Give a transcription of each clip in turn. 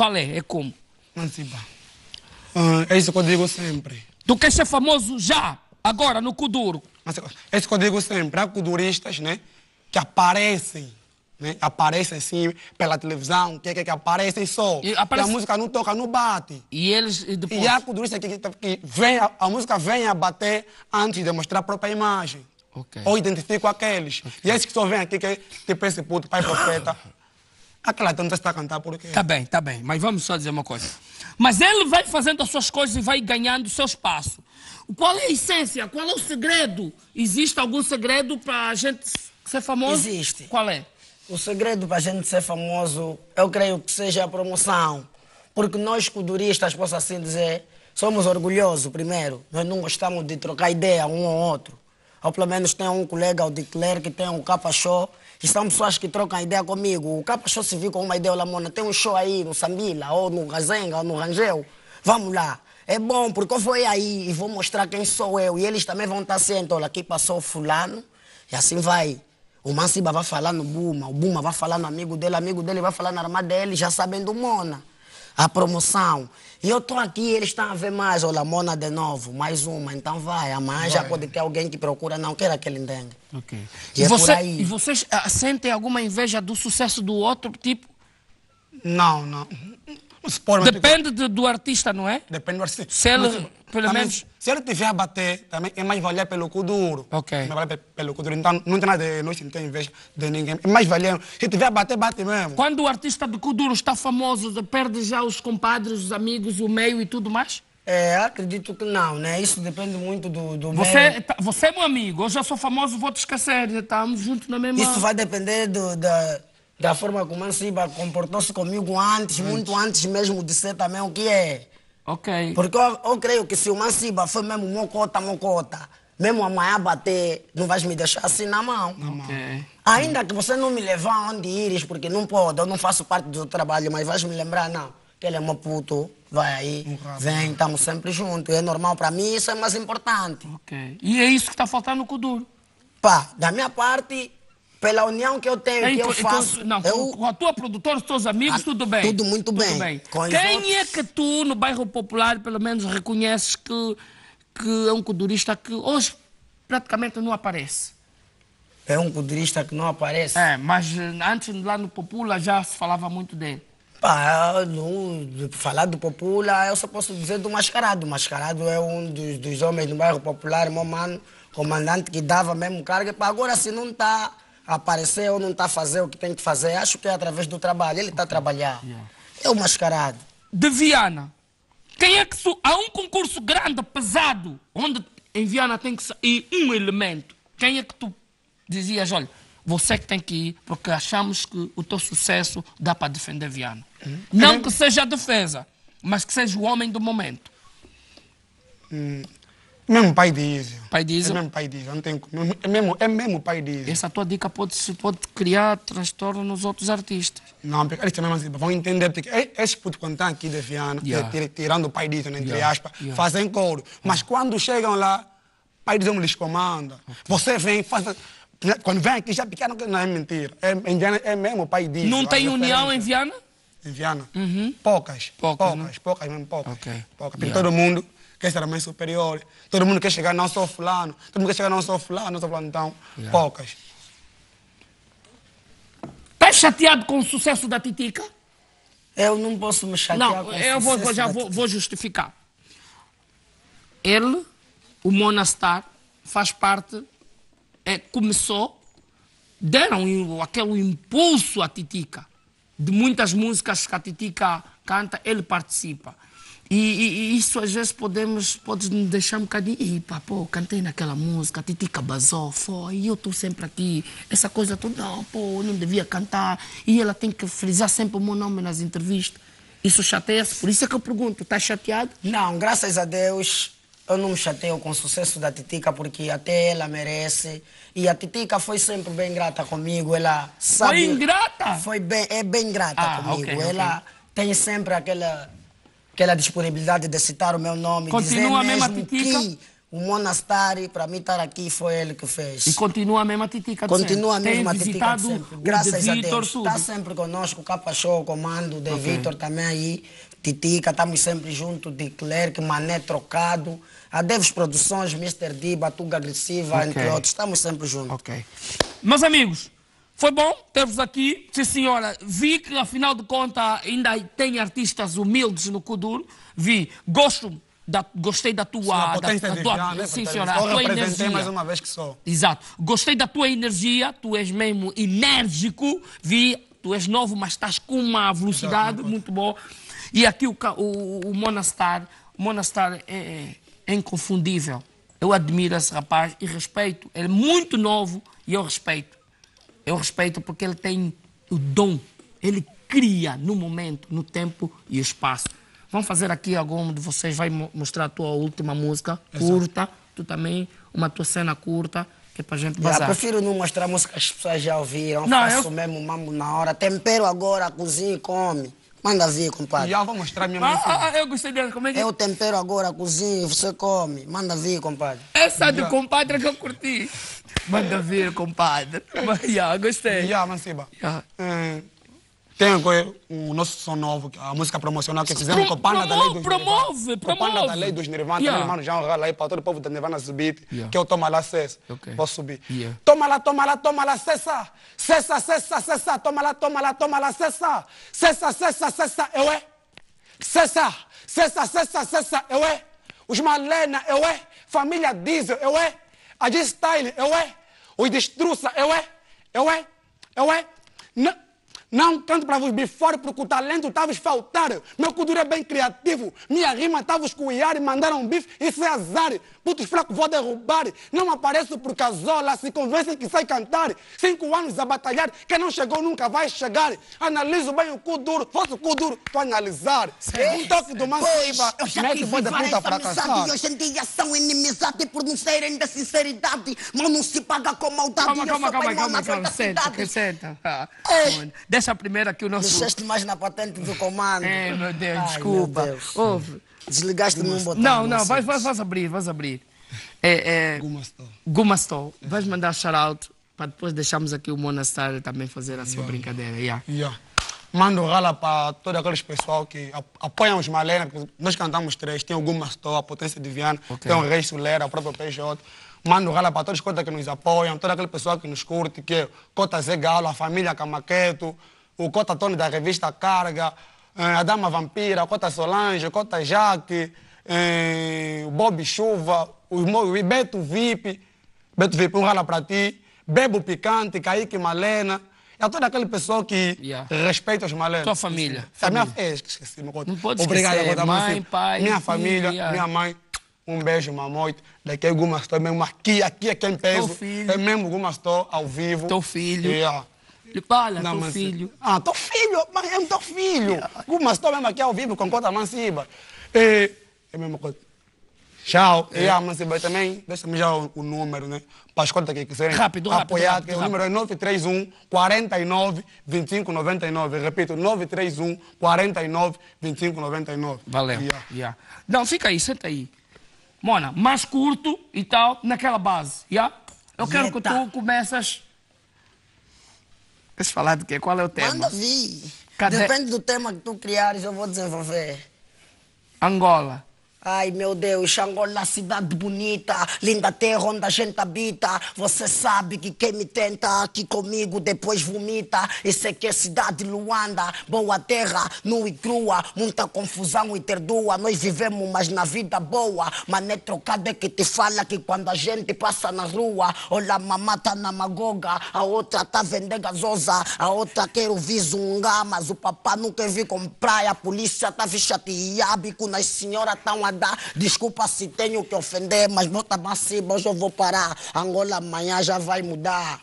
Qual é? É como? Mansiba. Ah, é isso que eu digo sempre. Tu quer ser famoso já, agora, no Kuduro? É, é isso que eu digo sempre. Há kuduristas, né? Que aparecem. Né? Aparecem assim pela televisão, que, é que, que aparecem só. E, aparece... e a música não toca, não bate. E eles e depois. E há kuduristas que, que, que vem, a, a música vem a bater antes de mostrar a própria imagem. Okay. Ou identifico aqueles. Okay. E esses é que só vêm aqui, que é tipo esse puto, pai profeta, Aquela ah, tanta está a cantar porque. Tá bem, tá bem. Mas vamos só dizer uma coisa. Mas ele vai fazendo as suas coisas e vai ganhando o seu espaço. Qual é a essência? Qual é o segredo? Existe algum segredo para a gente ser famoso? Existe. Qual é? O segredo para a gente ser famoso, eu creio que seja a promoção. Porque nós, escuduristas, posso assim dizer, somos orgulhosos, primeiro. Nós não gostamos de trocar ideia um ao outro. Ou pelo menos tem um colega, o Dicler, que tem um capa show que são pessoas que trocam ideia comigo. O Capa se viu com uma ideia, olha, mona, tem um show aí no Sambila, ou no Razenga, ou no Rangel. Vamos lá. É bom, porque eu vou aí e vou mostrar quem sou eu. E eles também vão tá estar sendo, olha, aqui passou fulano, e assim vai. O mansiba vai falar no Buma, o Buma vai falar no amigo dele, amigo dele vai falar na arma dele, já sabem do Mona a promoção. E eu tô aqui, eles estão a ver mais, olha, Mona de novo, mais uma, então vai. Amanhã já pode ter alguém que procura, não quer aquele dengue. Ok. E, e, é você, e vocês ah, sentem alguma inveja do sucesso do outro, tipo? Não, não. Depende do, do artista, não é? Depende do artista. Se ele, Mas, pelo também, menos... Se ele tiver a bater, também é mais valer pelo cu duro. Ok. É mais valer pelo cu duro. Então, não tem nada de nós, não tem inveja de ninguém. É mais valer. Se tiver a bater, bate mesmo. Quando o artista de cu duro está famoso, perde já os compadres, os amigos, o meio e tudo mais? É, acredito que não, né? Isso depende muito do, do você, meio. Tá, você é meu amigo, eu já sou famoso, vou te esquecer, estamos juntos na mesma... Isso vai depender do, da da forma como a Siba comportou-se comigo antes, antes, muito antes mesmo de ser também o que é. Ok. Porque eu, eu creio que se o Mansiba foi mesmo mocota, mocota, mesmo amanhã bater, não vais me deixar assim na mão. Na mão. Okay. Ainda que você não me levar onde ires, porque não pode, eu não faço parte do trabalho, mas vais me lembrar, não. Que ele é uma puto, vai aí, um vem, estamos sempre juntos. É normal para mim, isso é mais importante. Ok. E é isso que está faltando no Duro? Pá, da minha parte, pela união que eu tenho, é, que eu então, então, faço. Então, não, eu... Com a tua produtora, os teus amigos, ah, tudo bem. Tudo muito bem. Quem outros... é que tu, no bairro popular, pelo menos reconheces que, que é um codurista que hoje praticamente não aparece? É um codurista que não aparece? É, mas eh, antes lá no Popula já se falava muito dele. Pá, no, falar do Popula, eu só posso dizer do Mascarado. O Mascarado é um dos, dos homens do bairro popular, meu mano, comandante que dava mesmo carga. agora se não está aparecer ou não está a fazer o que tem que fazer. Acho que é através do trabalho. Ele está okay. a trabalhar. Yeah. É o mascarado. De Viana, quem é que. Há um concurso grande, pesado, onde em Viana tem que sair um elemento. Quem é que tu dizias, olha, você que tem que ir, porque achamos que o teu sucesso dá para defender Viana. Hum. Não hum. que seja a defesa, mas que seja o homem do momento. Hum. É é mesmo pai diesel. Pai diesel? É mesmo pai diesel, não tenho. É mesmo, é mesmo pai diesel. Essa tua dica pode, pode criar transtorno nos outros artistas. Não, porque eles também vão entender, porque esses é, putos quando estão tá aqui de Viana, yeah. tirando o pai diesel, entre yeah. aspas, yeah. fazem coro. Mas quando chegam lá, pai diesel lhes comanda. Okay. Você vem, faz... Né, quando vem aqui já pequeno, não é mentira. É, em Viana, é mesmo pai diesel. Não tem união em Viana? Em Viana? Uhum. Poucas. Poucas, poucas, né? poucas mesmo, poucas. Okay. poucas. Porque todo mundo quer ser mais superior. Todo mundo quer chegar, não sou fulano. Todo mundo quer chegar, não sou fulano, não sou fulano. Então, yeah. poucas. Estás chateado com o sucesso da Titica? Eu não posso me chatear não, com o sucesso eu já vou, vou, justificar. Ele, o Monastar, faz parte, é, começou, deram aquele impulso à Titica. De muitas músicas que a Titica canta, ele participa. E, e, e, isso às vezes podemos, pode deixar um bocadinho. E pá, pô, cantei naquela música, Titi Bazó, foi, e eu estou sempre aqui. Essa coisa toda, não, pô, não devia cantar. E ela tem que frisar sempre o meu nome nas entrevistas. Isso chateia-se, por isso é que eu pergunto, está chateado? Não, graças a Deus eu não me chateio com o sucesso da Titica, porque até ela merece. E a Titica foi sempre bem grata comigo. Ela sabe. Foi ingrata? Foi bem, é bem grata ah, comigo. Okay, ela okay. tem sempre aquela aquela disponibilidade de citar o meu nome. Continua dizer a mesma titica? Que o Monastari, para mim estar tá aqui, foi ele que fez. E continua a mesma titica de Continua sempre. a mesma Tem titica de sempre. Graças de a Deus. Está sempre conosco, o Capa Show, o comando de okay. Vitor também aí. Titica, estamos sempre junto de Clerc, Mané Trocado, a Deves Produções, Mr. D, Batuga Agressiva, okay. entre outros. Estamos sempre juntos. Ok. Meus amigos, foi bom ter-vos aqui. Sim, senhora. Vi que, afinal de contas, ainda tem artistas humildes no Kuduro. Vi. Gosto da, gostei da tua. Sim, da, da tua já, né, sim, senhora, a tua energia. mais uma vez que sou. Exato. Gostei da tua energia, tu és mesmo enérgico, vi, tu és novo, mas estás com uma velocidade Exato, muito boa. E aqui o, o, o Monastar, o Monastar é, é, é inconfundível. Eu admiro esse rapaz e respeito. Ele é muito novo e eu respeito. Eu respeito porque ele tem o dom. Ele cria no momento, no tempo e espaço. Vamos fazer aqui algum de vocês vai mostrar a tua última música Exato. curta, tu também uma tua cena curta que é para gente bazar. Eu prefiro não mostrar música que as pessoas já ouviram. Não, faço eu... mesmo mambo na hora. Tempero agora, cozinho e come. Manda vir, compadre. Já vou mostrar minha mãe. Ah, ah, eu gostei dela. Como é que é? tempero agora, cozinho, você come. Manda vir, compadre. Essa do compadre é que eu curti. Manda vir, compadre. Já, gostei. Já, Manciba. Já. Hum. Tem agora o nosso som novo, a música promocional que fizemos com o Panda da Lei dos promove, Nirvana. Promove, promove. Panda da Lei dos Nirvana, yeah. irmão, já João aí para todo o povo da Nirvana subir, yeah. que eu toma lá cessa. Okay. Posso subir. Yeah. Toma lá, toma lá, toma lá, cessa. Cessa, cessa, cessa. Toma lá, toma lá, toma lá, cessa. Cessa, cessa, cessa. Eu é. Cessa, cessa, cessa, cessa. Eu é. Os Malena, eu é. Família Diesel, eu é. A G-Style, eu é. Os Destruça, eu é. Eu é. Eu é. Não. Não canto para vos bifar, porque o talento estava faltar. Meu cultura é bem criativo. Minha rima estava escoiar e mandaram um bife. Isso é azar. Putos fracos vou derrubar. Não apareço por casola. Se convencem que sai cantar. Cinco anos a batalhar. Quem não chegou nunca vai chegar. Analiso bem o cu duro. Faço o cu duro para analisar. É. Um toque do manso. Eu já Mete vivi várias Hoje em dia são inimizade por não serem da sinceridade. Mas não se paga com maldade. Calma, calma, calma, calma, calma, é calma. Senta, senta essa primeira aqui o nosso. Mexeste mais na patente do comando. É, meu Deus, Ai, desculpa. Meu Deus. Ouve. Desligaste num botão. Não, não, vais, vais, vais abrir, vais abrir. É, é... Gumastol. Gumastol. É. Vais mandar shout-out para depois deixarmos aqui o Monastar também fazer a sua yeah. brincadeira. Yeah. yeah. Mando rala para todos aqueles pessoal que apoiam os Malena, nós cantamos três, tem alguma Guma a Potência de okay. tem o Rei Sulera, o próprio PJ. Mando rala para todos os que nos apoiam, todo aquele pessoal que nos curte, que é Cota Zé Galo, a família Camaqueto, o Cota Tony da revista Carga, eh, a Dama Vampira, a Cota Solange, a Cota Jaque, eh, o Bob Chuva, o Beto VIP, Beto VIP, um rala para ti, Bebo Picante, Kaique Malena, eu é toda aquela pessoa que yeah. respeita os malandros. Tua família. família. minha, é, esqueci, me conta. Não pode Obrigado, esquecer. Conta, mãe, pai. Minha família, minha mãe. Um beijo, mamãe. Daqui a algumas estou mesmo aqui, aqui é quem pesa. Teu filho. É mesmo algumas estou ao vivo. Teu filho. Yeah. Ele fala, não, teu mas... filho. Ah, teu filho, mas é teu filho. Yeah. estou mesmo aqui ao vivo com conta manciba. É, eh, é a mesma coisa. Tchau. É. Yeah, mas também, deixa-me já o, o, número, né? Para as contas que quiserem rápido, apoiar. Rápido, rápido, o número é 931 49 25 99. Repito, 931 49 25 99. Valeu. Yeah. Yeah. Não, fica aí, senta aí. Mona, mais curto e tal, naquela base. Yeah? Eu quero Eita. que tu começas. Queres falar do quê? Qual é o tema? Manda vir. Cadê? Depende do tema que tu criares, eu vou desenvolver. Angola. Ai meu Deus, Angola, cidade bonita, linda terra onde a gente habita. Você sabe que quem me tenta aqui comigo depois vomita. Isso aqui é cidade Luanda, boa terra, nua e crua, muita confusão e terdua. Nós vivemos, mas na vida boa. Mané trocado é que te fala que quando a gente passa na rua, olha, mamá tá na magoga, a outra tá vendendo gasosa, a outra quer ouvir zungar, mas o papá nunca vi comprar. A polícia tá vixateada, e nas senhoras tão nada. Desculpa se tenho que ofender, mas bota maciba, hoje eu vou parar. Angola amanhã já vai mudar.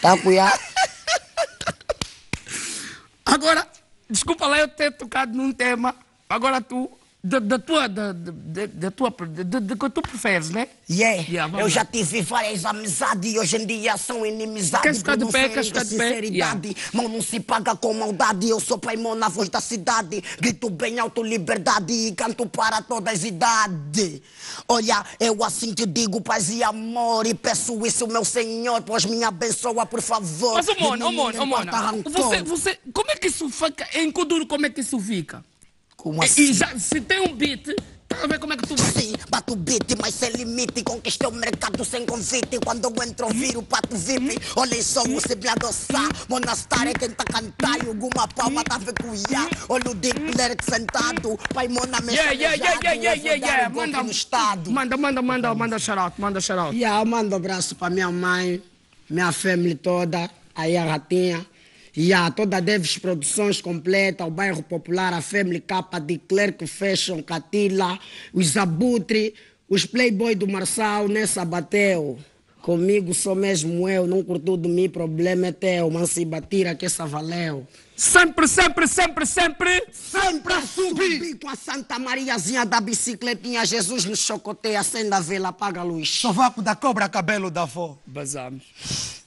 Tá, cuiá? Agora, desculpa lá eu ter tocado num tema. Agora tu da, da tua. Da, da, da tua do que tu preferes, né? Yeah. yeah eu já tive várias amizades e hoje em dia são inimizades. Queres ficar de pé, queres de pé? Yeah. Mão não se paga com maldade. Eu sou pai, na voz da cidade. Grito bem alto, liberdade e canto para todas as idades. Olha, eu assim te digo paz e amor. E peço isso, meu senhor, pois me abençoa, por favor. Mas, ô oh, Mona, ô oh, Mona, oh, Você, você, como é que isso fica? Em Kuduro, como é que isso fica? como assim? E já, se tem um beat, tá a ver como é que tu Sim, bato beat, mas sem limite. Conquistei o mercado sem convite. Quando eu entro, viro pato VIP. Olhem só, você me adoçar. Monastar é quem tá cantar. E alguma palma tá vecuiá. Olha o Dick Lerk sentado. Pai Mona me Yeah, yeah, yeah, yeah, yeah, yeah, yeah. Manda, no estado. manda, manda, manda, manda xarote, manda xarote. Yeah, mando um abraço pra minha mãe, minha família toda, aí a ratinha. E yeah, toda a Davis Produções completa, o bairro popular, a Family Capa, de Clerc Fashion, Catila, os Abutre, os Playboy do Marçal, nessa né, bateu. Comigo sou mesmo eu, não curto de mim, problema é teu, mas se batira que essa valeu. Sempre, sempre, sempre, sempre, sempre a subir. subir com a Santa Mariazinha da bicicletinha, Jesus nos chocoteia, acenda a vela, apaga a luz. Sovaco da cobra, cabelo da avó. Bazamos.